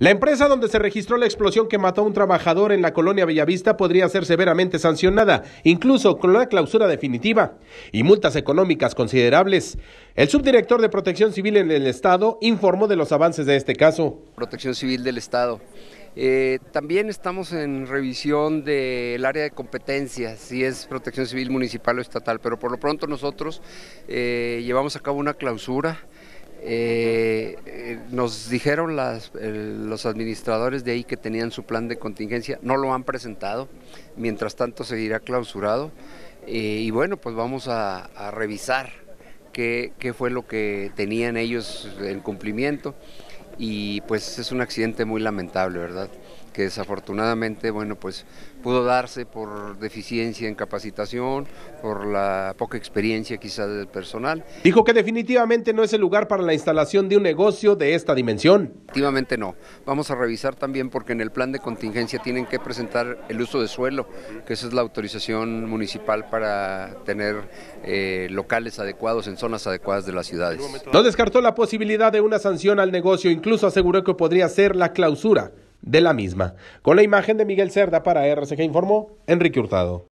La empresa donde se registró la explosión que mató a un trabajador en la colonia Bellavista podría ser severamente sancionada, incluso con una clausura definitiva y multas económicas considerables. El subdirector de Protección Civil en el Estado informó de los avances de este caso. Protección Civil del Estado. Eh, también estamos en revisión del área de competencia, si es protección civil municipal o estatal, pero por lo pronto nosotros eh, llevamos a cabo una clausura eh, eh, nos dijeron los administradores de ahí que tenían su plan de contingencia, no lo han presentado, mientras tanto seguirá clausurado. Eh, y bueno, pues vamos a, revisar qué, fue lo que tenían ellos en cumplimiento y pues es un accidente muy lamentable, ¿verdad? Que desafortunadamente, bueno, pues pudo darse por deficiencia en capacitación, por la poca experiencia quizás del personal. Dijo que definitivamente no es el lugar para la instalación de un negocio de esta dimensión. Definitivamente no. Vamos a revisar también porque en el plan de contingencia tienen que presentar el uso de suelo, que esa es la autorización municipal para tener eh, locales adecuados en zonas adecuadas de las ciudades. No descartó la posibilidad de una sanción al negocio, incluso aseguró que podría ser la clausura de la misma. Con la imagen de Miguel Cerda para RCG informó Enrique Hurtado.